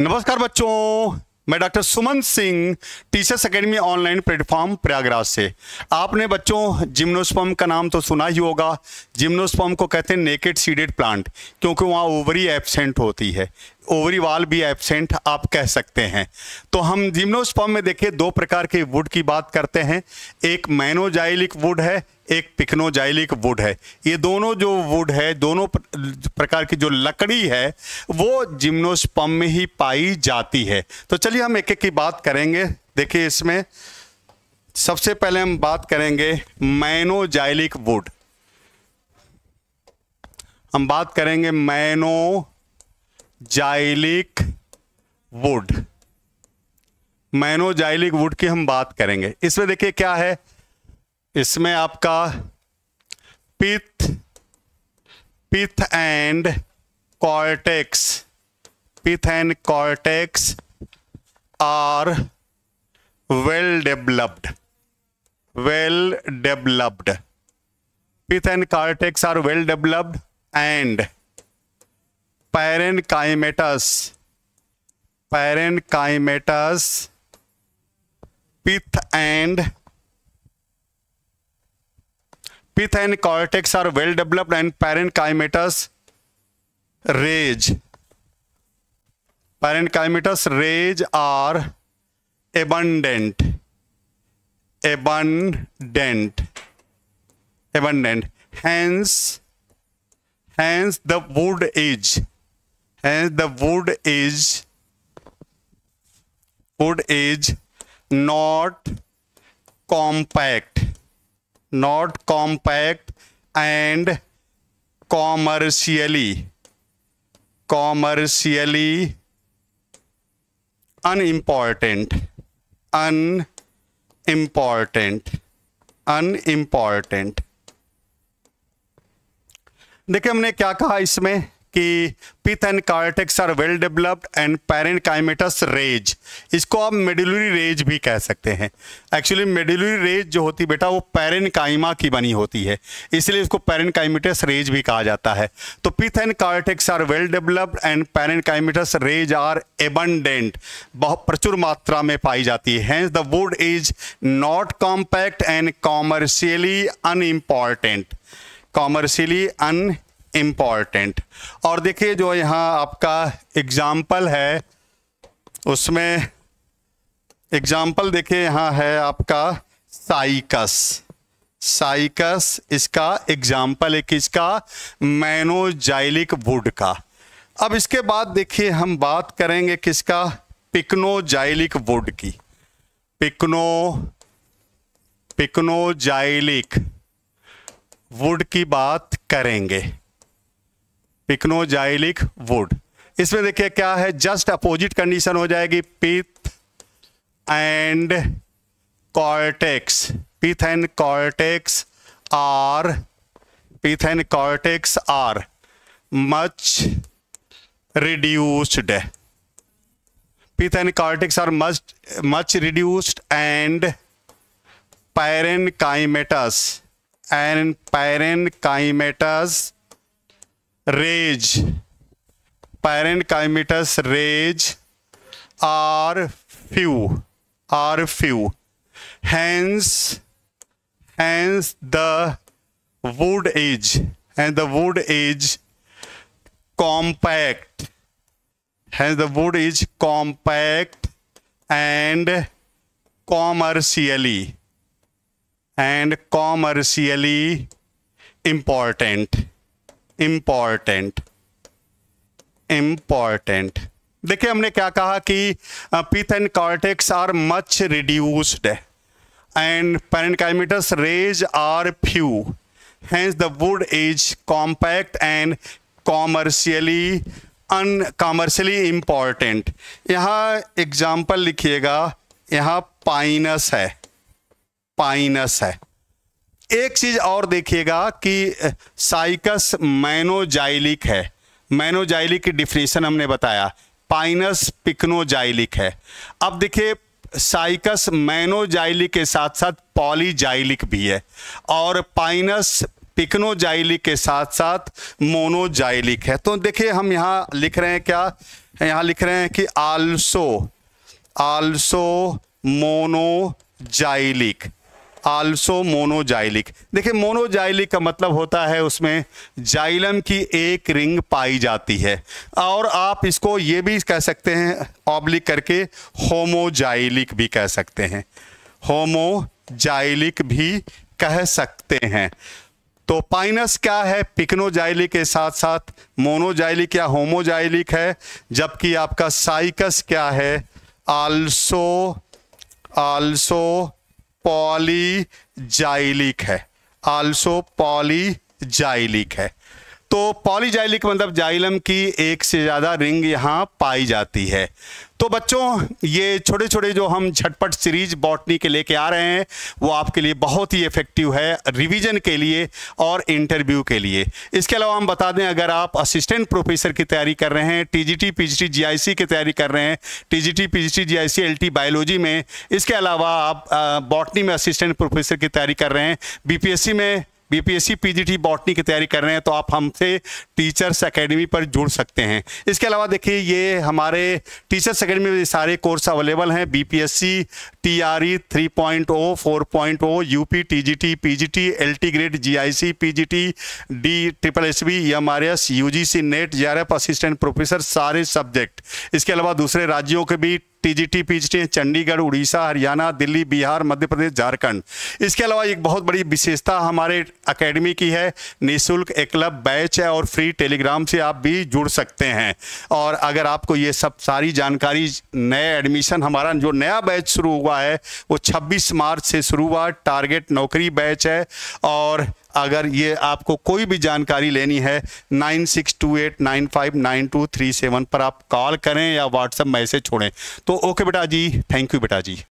नमस्कार बच्चों मैं doctor Suman Singh teachers academy online platform Prayagraj से आपने बच्चों जिम्नोस्पम का नाम तो सुना ही होगा जिम्नोस्पम को कहते हैं नेकेड सीडेड प्लांट क्योंकि वहाँ ओवरी एबसेंट होती है ओवरी वाल भी एबसेंट आप कह सकते हैं तो हम जिम्नोस्पर्म में देखिए दो प्रकार के वुड की बात करते हैं एक मैनोजाइलिक वुड है एक पिकनोजाइलिक वुड है ये दोनों जो वुड है दोनों प्रकार की जो लकड़ी है वो जिम्नोस्पम में ही पाई जाती है तो चलिए हम एक एक की बात करेंगे देखिए इसमें सबसे पहले हम बात करेंगे मैनोजाइलिक वुड हम बात करेंगे मैनो जाइलिक वुड मैनोजाइलिक वुड की हम बात करेंगे इसमें देखिए क्या है इसमें आपका pith pith and cortex pith and cortex are well developed well developed pith and cortex are well developed and parenchymatous parenchymatous pith and pith and cortex are well developed and parenchymatous rays parenchymatous rays are abundant abundant abundant hence hence the wood is and the wood is wood is not compact not compact and commercially commercially unimportant unimportant unimportant देखिए हमने क्या कहा इसमें कि pith and cortex are well developed and parenchymatous rays इसको आप medullary rays भी कह सकते हैं एक्चुअली मेडुलरी रेज जो होती बेटा वो पैरेंट काइमा की बनी होती है इसलिए इसको पैरेंट काइमेटस रेज भी कहा जाता है तो pith and cortex are well developed and parenchymatous rays are abundant बहुत प्रचुर मात्रा में पाई जाती है hence the wood is not compact and commercially unimportant commercially unimportant और देखिए जो यहाँ आपका एग्जाम्पल है उसमें एग्जाम्पल देखिए यहाँ है आपका साइकस साइकस इसका एग्जाम्पल है किसका मैनोजाइलिक वुड का अब इसके बाद देखिए हम बात करेंगे किसका पिक्नोजाइलिक वुड की पिकनो पिक्नोजाइलिक वुड की बात करेंगे पिकनो वुड इसमें देखिए क्या है जस्ट अपोजिट कंडीशन हो जाएगी pith and cortex pith and cortex are pith and cortex are much reduced pith and cortex are much much reduced and parenchymatous and parenchymatous rays parenchymatous rays are few are few hence hence the wood is and the wood is compact hence the wood is compact and commercially and commercially important important important देखिए हमने क्या कहा कि pith and cortex are much reduced and parenchymatous rays are few hence the wood is compact and commercially commercially important यहाँ example लिखिएगा यहाँ Pinus है Pinus है एक चीज और देखिएगा कि साइकस मैनोजाइलिक है मैनोजाइलिक की डिफिनेशन हमने बताया पाइनस पिकनोजाइलिक है अब देखिए साइकस मैनोजाइलिक के साथ साथ पॉलीजाइलिक भी है और पाइनस पिकनोजाइलिक के साथ साथ मोनोजाइलिक है तो देखिए हम यहाँ लिख रहे हैं क्या यहाँ लिख रहे हैं कि also also monoxylic also monoxylic देखिए मोनोजाइलिक का मतलब होता है उसमें जाइलम की एक रिंग पाई जाती है और आप इसको ये भी कह सकते हैं ऑब्लिक करके होमोजाइलिक भी कह सकते हैं होमोजाइलिक भी कह सकते हैं तो पाइनस क्या है पिकनोजाइलिक के साथ साथ मोनोजाइलिक या होमोजाइलिक है जबकि आपका साइकस क्या है आल्सो आल्सो पॉलीजाइलिक है आल्सो पॉलीजाइलिक है तो पॉलीजाइलिक मतलब जाइलम की एक से ज़्यादा रिंग यहाँ पाई जाती है तो बच्चों ये छोटे छोटे जो हम झटपट सीरीज बॉटनी के लेके आ रहे हैं वो आपके लिए बहुत ही इफेक्टिव है रिवीजन के लिए और इंटरव्यू के लिए इसके अलावा हम बता दें अगर आप असिस्टेंट प्रोफेसर की तैयारी कर रहे हैं टीजीटी पीजीटी जीआईसी की तैयारी कर रहे हैं TGT PGT GIC LT biology में इसके अलावा आप बॉटनी में असिस्टेंट प्रोफेसर की तैयारी कर रहे हैं बीपीएससी में बीपीएससी पीजीटी बॉटनी की तैयारी कर रहे हैं तो आप हमसे टीचर्स एकेडमी पर जुड़ सकते हैं इसके अलावा देखिए ये हमारे टीचर्स एकेडमी में सारे कोर्स अवेलेबल हैं BPSC TRE 3.0 4.0 UP TGT PGT LT grade GIC PGT D triple S B M R S U NET J assistant professor सारे सब्जेक्ट इसके अलावा दूसरे राज्यों के भी टीजीटी पीजीटी चंडीगढ़ उड़ीसा हरियाणा दिल्ली बिहार मध्य प्रदेश झारखंड इसके अलावा एक बहुत बड़ी विशेषता हमारे अकेडमी की है निःशुल्क एकलब बैच है और फ्री टेलीग्राम से आप भी जुड़ सकते हैं और अगर आपको ये सब सारी जानकारी नए एडमिशन हमारा जो नया बैच शुरू हुआ है वो छब्बीस मार्च से शुरू हुआ टारगेट नौकरी बैच है और अगर ये आपको कोई भी जानकारी लेनी है nine six two eight nine five nine two three seven पर आप कॉल करें या व्हाट्सएप मैसेज छोड़ें तो ओके बेटा जी थैंक यू बेटा जी